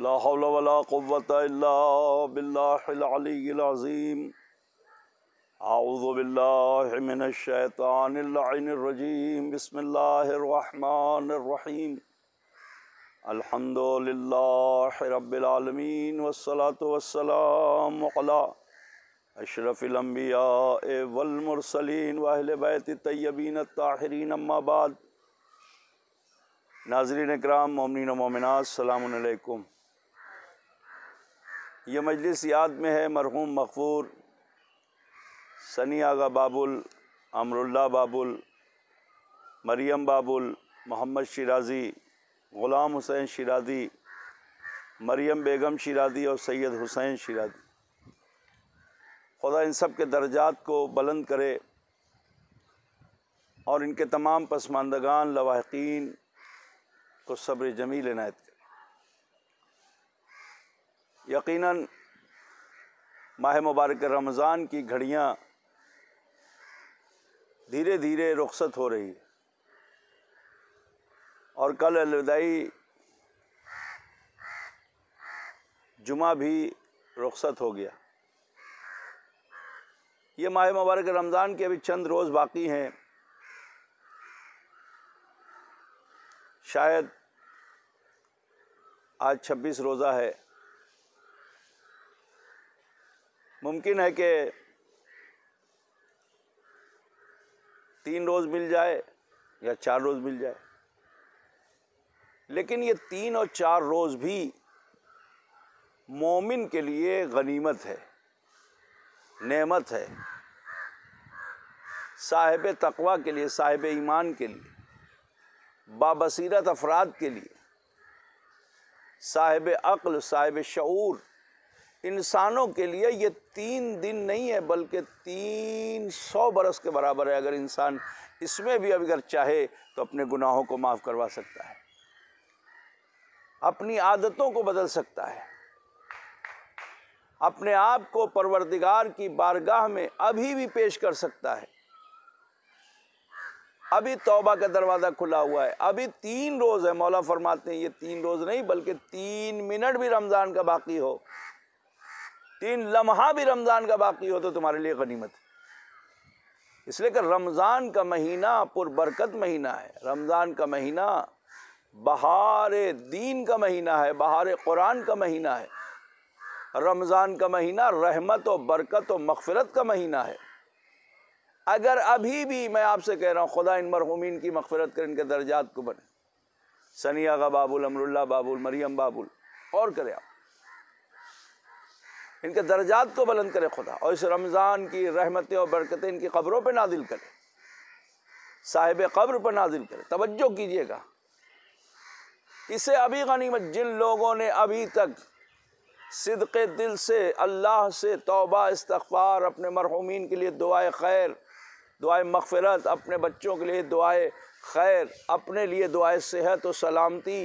ला हौल वला क़ुव्वत इल्ला बिल्लाहिल अलील अज़ीम अऊज़ु बिल्लाहि मिनश शैतानिर रजीम बिस्मिल्लाहिर रहमानिर रहीम अल्हम्दुलिल्लाहि रब्बिल आलमीन वस्सलातु वस्सलाम अला अशरफिल अंबिया वल मुरसलीन व अहले बैत तय्यबीन ताहिरीन अम्मा बाद नाजरीन कराम मोमिन मोमिनात सलाम अलैकुम ये मजलिस याद में है मरहूम मकफूर सनी आगा बाबुल अमरुल्ला बाबुल मरियम बाबुल मोहम्मद शराजी ग़ुलाम हुसैन शिराजी मरियम बेगम शिराजी और सैयद हुसैन शिराजी खुदा इन सब के दर्जात को बुलंद करे और इनके तमाम पसमानदगान लवाकिन को सब्र जमील इनायत करे यकीनन माह मुबारक रमज़ान की घड़ियाँ धीरे धीरे रुखसत हो रही और कल अलविदाई जुमा भी रुखसत हो गया ये माह मुबारक रमज़ान के अभी चंद रोज़ बाकी हैं शायद आज 26 रोज़ा है मुमकिन है कि तीन रोज़ मिल जाए या चार रोज़ मिल जाए लेकिन ये तीन और चार रोज़ भी मोमिन के लिए गनीमत है नेमत है साहिब तकवा के लिए साहिब ईमान के लिए बाबसीरत अफराद के लिए साहिब अक्ल साहिब शूर इंसानों के लिए ये तीन दिन नहीं है बल्कि तीन सौ बरस के बराबर है अगर इंसान इसमें भी अगर चाहे तो अपने गुनाहों को माफ़ करवा सकता है अपनी आदतों को बदल सकता है अपने आप को परवरदिगार की बारगाह में अभी भी पेश कर सकता है अभी तौबा का दरवाज़ा खुला हुआ है अभी तीन रोज़ है मौला फरमाते हैं ये तीन रोज़ नहीं बल्कि तीन मिनट भी रमज़ान का बाकी हो तीन लम्हा भी रमज़ान का बाकी हो तो तुम्हारे लिए गनीमत है इसलिए कि रमज़ान का महीना पुरबरकत महीना है रमज़ान का महीना बहार दीन का महीना है बहार कुरान का महीना है रमज़ान का महीना रहमत और बरकत और मगफरत का महीना है अगर अभी भी मैं आपसे कह रहा हूँ खुदा इन मरहूमिन की मगफरत कर इनके दर्जात को बने सनी का बाबुल अमरुल्ला बाबुल मरियम बाबुल और करें आप इनके दर्जात को बुलंद करे खुदा और इस रमज़ान की रहमतें और बरकतें इनकी खबरों पर नादिल करे साहिब कब्र पर नाजिल करे तवज्जो कीजिएगा इसे अभी गनीमत जिन लोगों ने अभी तक सिदक दिल से अल्लाह से तोबा इस्तफ़ार अपने मरहूमिन के लिए दुआए खैर दुआए मगफ़रत अपने बच्चों के लिए दुआए खैर अपने लिए दुआए सेहत और सलामती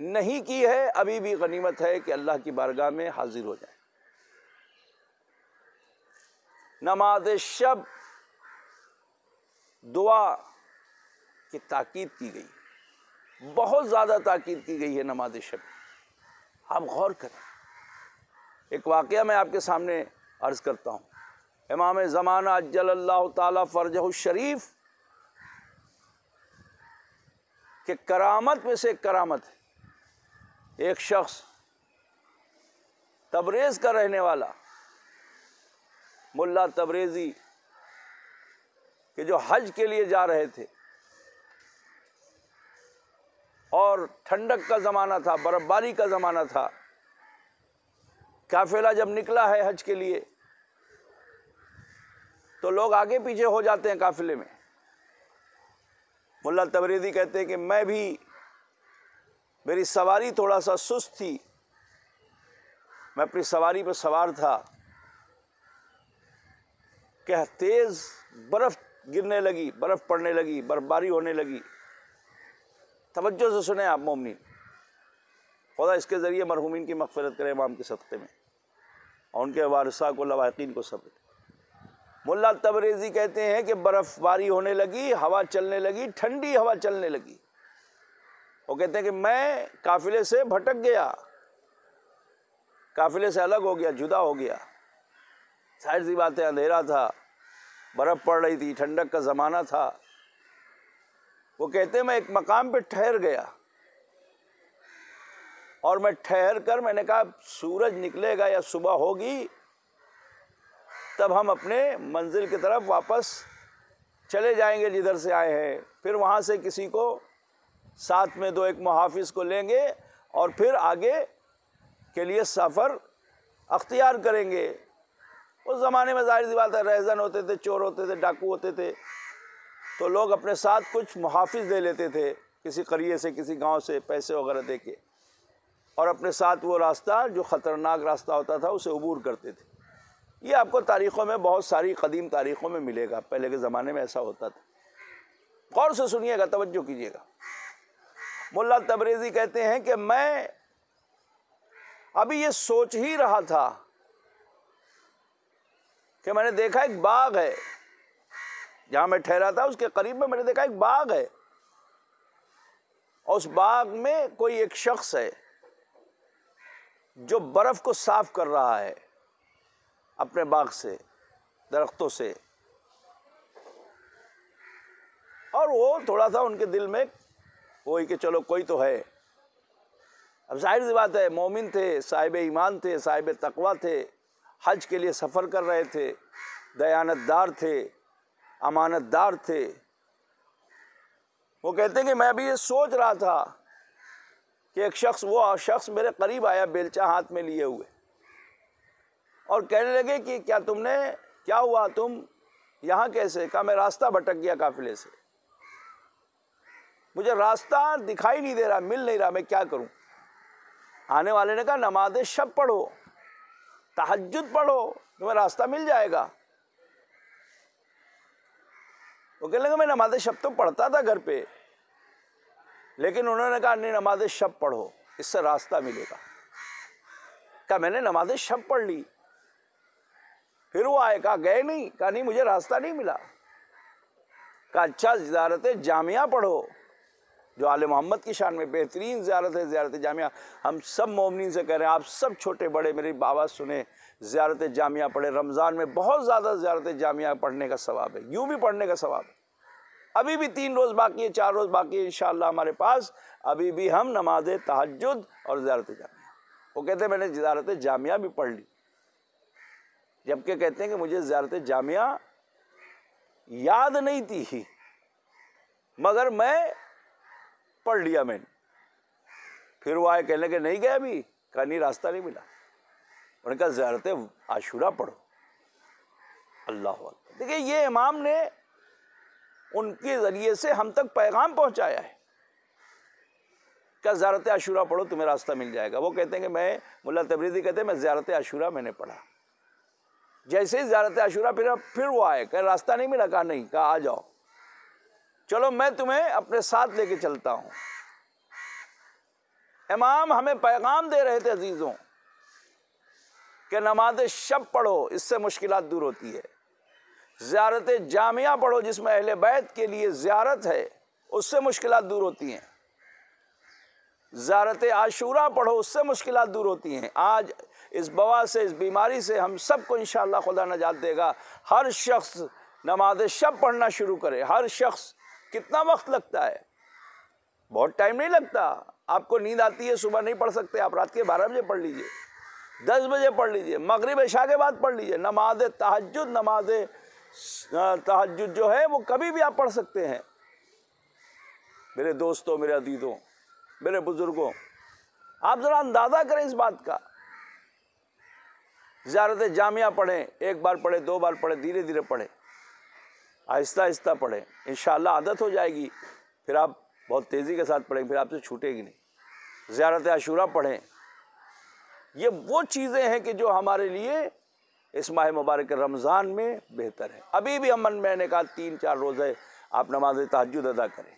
नहीं की है अभी भी गनीमत है कि अल्लाह की बारगाह में हाजिर हो जाए नमाज शब दुआ की ताकीद की गई बहुत ज़्यादा ताकीद की गई है नमाज शब आप गौर करें एक वाक़ मैं आपके सामने अर्ज़ करता हूँ इमाम ज़माना अज्जल अल्लाह अज्जल्ला फर्ज शरीफ के करामत में से एक करामत है एक शख्स तबरेज़ का रहने वाला मुल्ला तबरेज़ी के जो हज के लिए जा रहे थे और ठंडक का ज़माना था बर्फ़बारी का ज़माना था काफिला जब निकला है हज के लिए तो लोग आगे पीछे हो जाते हैं काफिले में मुल्ला तबरेज़ी कहते हैं कि मैं भी मेरी सवारी थोड़ा सा सुस्त थी मैं अपनी सवारी पर सवार था कह तेज़ बर्फ़ गिरने लगी बर्फ़ पड़ने लगी बर्फबारी होने लगी तवज्जो से सुने आप मोमिन खुदा इसके ज़रिए मरहूमिन की मफफ़रत करें इमाम के सदक़े में और उनके वारसा को लवाकिन को सब मुल्ला तबरेज़ी कहते हैं कि बर्फ़बारी होने लगी हवा चलने लगी ठंडी हवा चलने लगी वो कहते हैं कि मैं काफिले से भटक गया काफिले से अलग हो गया जुदा हो गया जाहिर सी बातें अंधेरा था बर्फ़ पड़ रही थी ठंडक का ज़माना था वो कहते हैं मैं एक मकाम पे ठहर गया और मैं ठहर कर मैंने कहा सूरज निकलेगा या सुबह होगी तब हम अपने मंजिल की तरफ वापस चले जाएंगे जिधर से आए हैं फिर वहाँ से किसी को साथ में दो एक मुहाफ़ को लेंगे और फिर आगे के लिए सफ़र अख्तियार करेंगे उस ज़माने में ज़ाहिर सी बात है रहजन होते थे चोर होते थे डाकू होते थे तो लोग अपने साथ कुछ मुहाफ़ दे लेते थे किसी करिए से किसी गांव से पैसे वगैरह दे के और अपने साथ वो रास्ता जो ख़तरनाक रास्ता होता था उसे अबूर करते थे ये आपको तारीख़ों में बहुत सारी कदीम तारीख़ों में मिलेगा पहले के ज़माने में ऐसा होता था गौर से सुनिएगा तवज्जो कीजिएगा मुल्ला तबरेज़ी कहते हैं कि मैं अभी ये सोच ही रहा था कि मैंने देखा एक बाग है जहां मैं ठहरा था उसके करीब में मैंने देखा एक बाग है और उस बाग में कोई एक शख्स है जो बर्फ़ को साफ कर रहा है अपने बाग से दरख्तों से और वो थोड़ा सा उनके दिल में कोई कि चलो कोई तो है अब जाहिर सी बात है मोमिन थे साहिब ईमान थे साहिब तकवा थे हज के लिए सफ़र कर रहे थे दयानतदार थे अमानतदार थे वो कहते हैं कि मैं भी ये सोच रहा था कि एक शख्स वो शख्स मेरे करीब आया बेलचा हाथ में लिए हुए और कहने लगे कि क्या तुमने क्या हुआ तुम यहाँ कैसे कहा मैं रास्ता भटक गया काफिले से मुझे रास्ता दिखाई नहीं दे रहा मिल नहीं रहा मैं क्या करूं आने वाले ने कहा नमाज शब पढ़ो तहजद पढ़ो तुम्हें रास्ता मिल जाएगा वो कहने लगा मैं नमाज शब तो पढ़ता था घर पे लेकिन उन्होंने कहा नहीं नमाज शब पढ़ो इससे रास्ता मिलेगा कहा मैंने नमाज शब पढ़ ली फिर वो आए कहा गए नहीं कहा नहीं मुझे रास्ता नहीं मिला कहा अच्छा जारत जामिया पढ़ो जो आल मोहम्मद की शान में बेहतरीन ज्यारत है ज्यारत जामिया हम सब मोमिन से कह रहे हैं आप सब छोटे बड़े मेरी बाबा सुने ज्यारत जामिया पढ़े रमज़ान में बहुत ज़्यादा ज्यारत जामिया पढ़ने का सवाब है यूँ भी पढ़ने का सवाब है अभी भी तीन रोज़ बाकी है चार रोज़ बाकी है इन हमारे पास अभी भी हम नमाज तहजद और ज्यारत जामिया वो कहते हैं मैंने ज्यारत जामिया भी पढ़ ली जबकि कहते हैं कि मुझे ज्यारत जामिया याद नहीं थी मगर मैं पढ़ लिया मैंने फिर वो आए कहने के नहीं गया अभी कहा नहीं रास्ता नहीं मिला उन्होंने कहा ज़्यारत आशूरा पढ़ो अल्लाह देखिए ये इमाम ने उनके ज़रिए से हम तक पैगाम पहुंचाया है क्या ज़्यारत आशूरा पढ़ो तुम्हें रास्ता मिल जाएगा वो कहते हैं कि मैं मुला तबरीदी कहते हैं मैं ज़्यारत आशूरा मैंने पढ़ा जैसे ही ज़्यारत आशूरा फिर फिर वो आए कह रास्ता नहीं मिला कहा नहीं कहा आ जाओ चलो मैं तुम्हें अपने साथ लेके चलता हूं इमाम हमें पैगाम दे रहे थे अजीज़ों के नमाज शब पढ़ो इससे मुश्किल दूर होती है ज़्यारत जामिया पढ़ो जिसमें अहल बैत के लिए ज़्यारत है उससे मुश्किल दूर होती हैं ज़्यारत आशूरा पढ़ो उससे मुश्किल दूर होती हैं आज इस बवा से इस बीमारी से हम सबको इन खुदा नजात देगा हर शख्स नमाज शब पढ़ना शुरू करे हर शख्स कितना वक्त लगता है बहुत टाइम नहीं लगता आपको नींद आती है सुबह नहीं पढ़ सकते आप रात के बारह बजे पढ़ लीजिए दस बजे पढ़ लीजिए मगरब शाह के बाद पढ़ लीजिए नमाज तहजद नमाज तहजद जो है वो कभी भी आप पढ़ सकते हैं मेरे दोस्तों मेरे अदीदों मेरे बुज़ुर्गों आप ज़रा अंदाज़ा करें इस बात का ज़्यारत जामिया पढ़ें एक बार पढ़े दो बार पढ़े धीरे धीरे पढ़े आहिस्ता आहिस्ता पढ़ें इन आदत हो जाएगी फिर आप बहुत तेज़ी के साथ पढ़ेंगे फिर आपसे छूटेगी नहीं ज़्यारत आशूरा पढ़ें ये वो चीज़ें हैं कि जो हमारे लिए इस माह मुबारक रमज़ान में बेहतर है अभी भी हम मन मैंने कहा तीन चार रोज़े आप नमाज तहजद अदा करें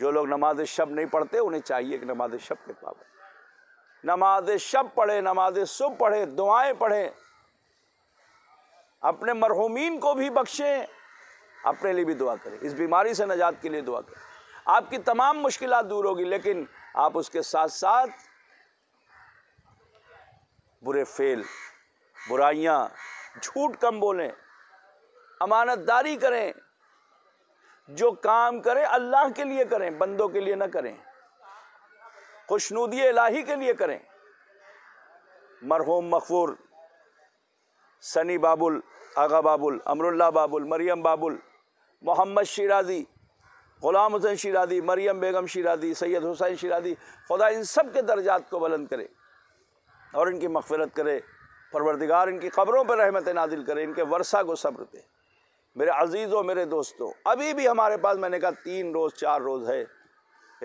जो लोग नमाज शब नहीं पढ़ते उन्हें चाहिए कि नमाज शब के पाबंद नमाज शब पढ़े नमाज सुब पढ़े दुआएं पढ़ें अपने मरहूमिन को भी बख्शें अपने लिए भी दुआ करें इस बीमारी से नजात के लिए दुआ करें आपकी तमाम मुश्किल दूर होगी लेकिन आप उसके साथ साथ बुरे फेल बुराइयाँ झूठ कम बोलें अमानतदारी करें जो काम करें अल्लाह के लिए करें बंदों के लिए ना करें खुशनुदी इलाही के लिए करें मरहूम मकफूर सनी बाबुल आगा बाबुल अमरुल्ला बाबुल मरियम बाबुल मोहम्मद शराजी ग़ुलाम हुसैन शिराजी मरियम बेगम शराजी सैयद हुसैन शिराजी खुदा इन सब के दर्जात को बुलंद करे और इनकी मफफरत करे परवरदिगार इनकी ख़बरों पर रहमत नादिल करे इनके वर्षा को सब्र दे मेरे अजीज़ों मेरे दोस्तों अभी भी हमारे पास मैंने कहा तीन रोज़ चार रोज़ है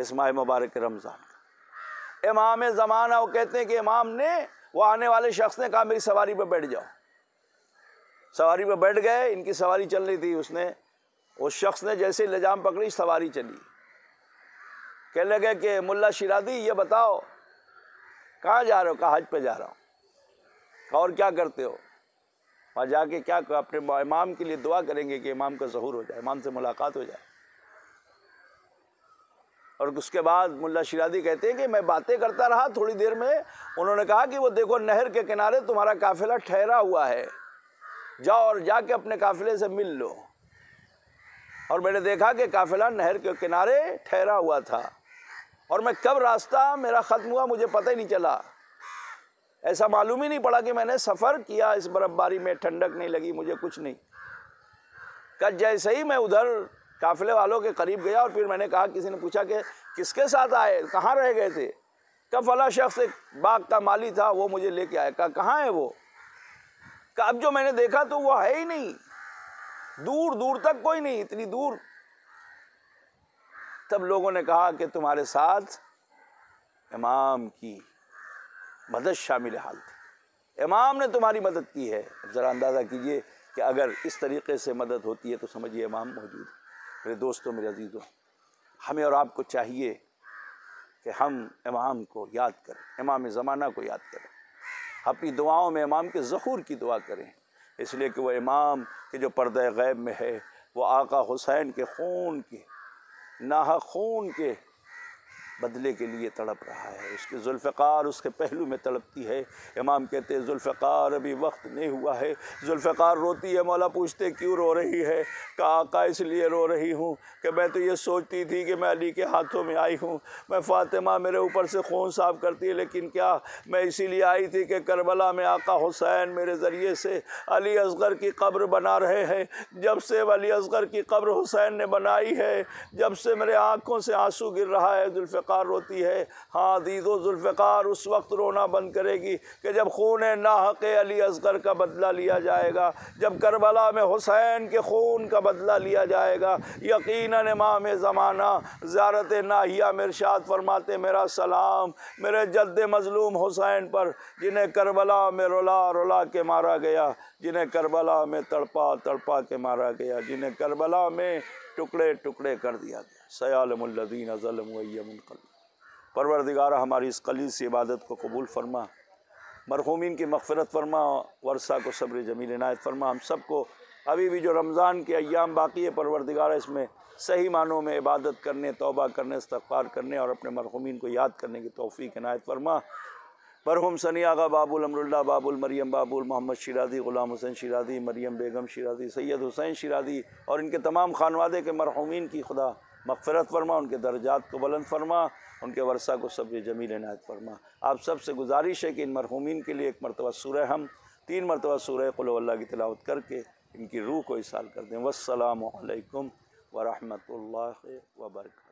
इस माह मुबारक रमज़ान का इमाम ज़माना वो कहते हैं कि इमाम ने वो आने वाले शख्स ने कहा मेरी सवारी पर बैठ जाओ सवारी पर बैठ गए इनकी सवारी चल रही थी उसने उस शख्स ने जैसे लजाम पकड़ी सवारी चली कह लगे कि मुल्ला शिरादी ये बताओ कहाँ जा रहे हो कहा हज पे जा रहा हूँ और क्या करते हो वहाँ जाके क्या अपने इमाम के लिए दुआ करेंगे कि इमाम का जहूर हो जाए इमाम से मुलाकात हो जाए और उसके बाद मुल्ला शिरादी कहते हैं कि मैं बातें करता रहा थोड़ी देर में उन्होंने कहा कि वो देखो नहर के किनारे तुम्हारा काफिला ठहरा हुआ है जाओ और जाके अपने काफिले से मिल लो और मैंने देखा कि काफिला नहर के किनारे ठहरा हुआ था और मैं कब रास्ता मेरा ख़त्म हुआ मुझे पता ही नहीं चला ऐसा मालूम ही नहीं पड़ा कि मैंने सफ़र किया इस बर्फ़बारी में ठंडक नहीं लगी मुझे कुछ नहीं कल जैसे ही मैं उधर काफ़िले वालों के करीब गया और फिर मैंने कहा किसी ने पूछा कि किसके साथ आए कहाँ रह गए थे कब फला शख्स एक बाग का माली था वो मुझे लेके आया कहाँ है वो अब जो मैंने देखा तो वो है ही नहीं दूर दूर तक कोई नहीं इतनी दूर तब लोगों ने कहा कि तुम्हारे साथ इमाम की मदद शामिल हाल थी इमाम ने तुम्हारी मदद की है अब ज़रा अंदाज़ा कीजिए कि अगर इस तरीके से मदद होती है तो समझिए इमाम मौजूद मेरे दोस्तों मेरे अजीज़ों हमें और आपको चाहिए कि हम इमाम को याद करें इमाम ज़माना को याद करें अपनी दुआओं में इमाम के जहूर की दुआ करें इसलिए कि वह इमाम के जो पर्द गैब में है वह आका हुसैन के खून के नाह खून के बदले के लिए तड़प रहा है उसके जुल्फ़ार उसके पहलू में तड़पती है इमाम कहते हैं जुल्फ़ार अभी वक्त नहीं हुआ है जुल्फ़ार रोती है मौला पूछते क्यों रो रही है का आका इसलिए रो रही हूँ कि मैं तो ये सोचती थी कि मैं अली के हाथों में आई हूँ मैं फ़ातिमा मेरे ऊपर से खून साफ करती है लेकिन क्या मैं इसीलिए आई थी कि करबला में आका हुसैन मेरे ज़रिए से अली असगर की कब्र बना रहे हैं जब से अली असगर की कब्र हुसैन ने बनाई है जब से मेरे आँखों से आंसू गिर रहा है ज़ुल्फ़ जुल्फ़ार रोती है हाँ दीदो जुल्फ़ार उस वक्त रोना बंद करेगी कि जब खून नाहक अली असगर का बदला लिया जाएगा जब करबला में हुसैन के खून का बदला लिया जाएगा यकीन में ज़माना ज़्यारत नाहिया मरशाद फरमाते मेरा सलाम मेरे जद मज़लूम हुसैन पर जिन्हें करबला में रुला रुला के मारा गया जिन्हें करबला में तड़पा तड़पा के मारा गया जिन्हें करबला में टुकड़े टुकड़े कर दिया गया सयालमल्लिन अज़लमकल परवरदिगार हमारी इस कली से इबादत को कबूल फरमा मरहूमिन की मफफ़रत फरमा वर्षा को सब्र जमील इनायत फरमा हम सबको अभी भी जो रमज़ान के अयाम बाकी है परवरदिगार इसमें सही मानों में इबादत करने तोबा करने इस्तार करने और अपने मरहूमिन को याद करने की तोफ़ी इनायत फरमा मरहूम सनी आगा बाबुल अमरुल्ला बाबुल मरियम बाबुल मोहम्मद शिरादी ग़ुलाम हुसैन शिरादी मरियम बेगम शिरादी सैयद हुसैन शिरादी और इनके तमाम खानवादे के मरहूमिन की खुदा मगफरत फरमा उनके दर्जात को बुलंद फरमा उनके वर्षा को सब जमील नायत फरमा आप सब से गुजारिश है कि इन मरहूमिन के लिए एक मरतबा सूर हम तीन मरतबा सूर कुल्ला की तलावत करके इनकी रूह को इसाल कर दें वसलम वरहमल वबरक